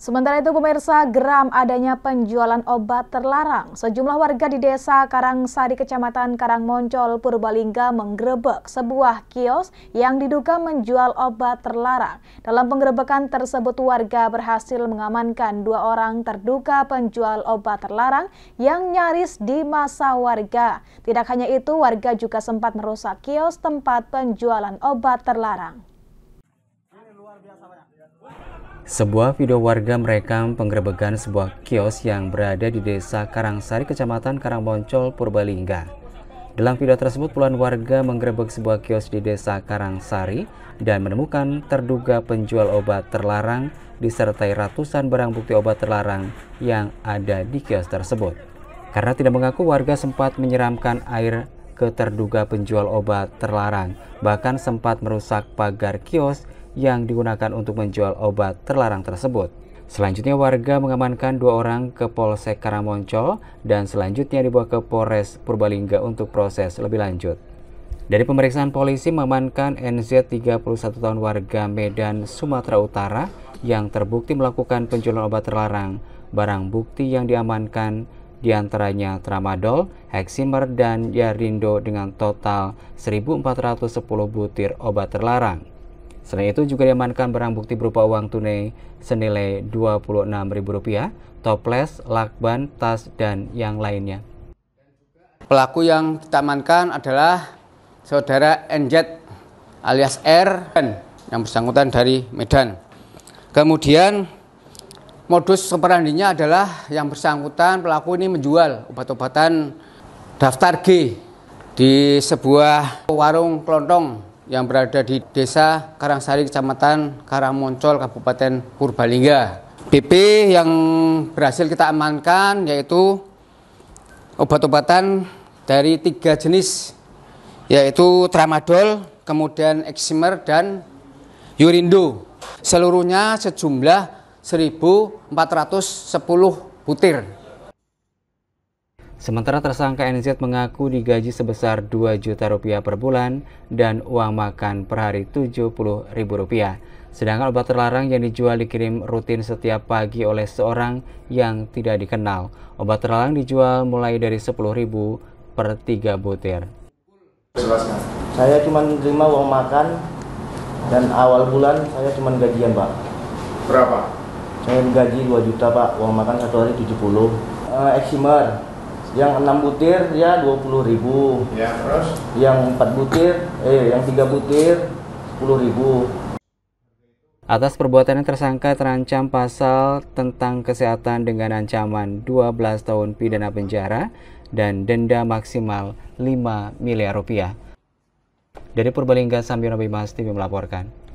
Sementara itu pemirsa geram adanya penjualan obat terlarang. Sejumlah warga di desa Karangsari kecamatan Karangmoncol, Purbalingga menggerebek sebuah kios yang diduga menjual obat terlarang. Dalam penggerebekan tersebut warga berhasil mengamankan dua orang terduga penjual obat terlarang yang nyaris di masa warga. Tidak hanya itu warga juga sempat merusak kios tempat penjualan obat terlarang. Sebuah video warga merekam penggerebekan sebuah kios yang berada di desa Karangsari, kecamatan Karangboncol, Purbalingga. Dalam video tersebut, puluhan warga menggerebek sebuah kios di desa Karangsari dan menemukan terduga penjual obat terlarang disertai ratusan barang bukti obat terlarang yang ada di kios tersebut. Karena tidak mengaku, warga sempat menyeramkan air ke terduga penjual obat terlarang, bahkan sempat merusak pagar kios yang digunakan untuk menjual obat terlarang tersebut. Selanjutnya warga mengamankan dua orang ke Polsek Karamoncol dan selanjutnya dibawa ke Polres Purbalingga untuk proses lebih lanjut. Dari pemeriksaan polisi mengamankan NZ 31 tahun warga Medan, Sumatera Utara yang terbukti melakukan penjualan obat terlarang. Barang bukti yang diamankan diantaranya tramadol, heximer, dan yarindo dengan total 1.410 butir obat terlarang. Selain itu juga diamankan barang bukti berupa uang tunai senilai Rp26.000, toples, lakban, tas, dan yang lainnya. Pelaku yang kita amankan adalah saudara NJ alias R yang bersangkutan dari Medan. Kemudian modus operandinya adalah yang bersangkutan pelaku ini menjual obat-obatan daftar G di sebuah warung kelontong yang berada di Desa Karangsari, Kecamatan Karangmoncol, Kabupaten Purbalingga. BP yang berhasil kita amankan yaitu obat-obatan dari tiga jenis yaitu tramadol, kemudian eksimer dan yurindo. Seluruhnya sejumlah 1410 butir. Sementara tersangka NZ mengaku digaji sebesar 2 juta rupiah per bulan dan uang makan per hari 70 ribu rupiah. Sedangkan obat terlarang yang dijual dikirim rutin setiap pagi oleh seorang yang tidak dikenal. Obat terlarang dijual mulai dari 10 ribu per 3 butir. Saya cuma terima uang makan dan awal bulan saya cuma gajian Pak. Berapa? Saya gaji 2 juta Pak, uang makan satu hari 70. Uh, eh, eksimer yang 6 butir ya puluh ribu ya terus yang 4 butir eh yang 3 butir sepuluh ribu Atas perbuatannya tersangka terancam pasal tentang kesehatan dengan ancaman 12 tahun pidana penjara dan denda maksimal 5 miliar rupiah. Dari Purbalingga, Sambil Nabi Mas TV melaporkan.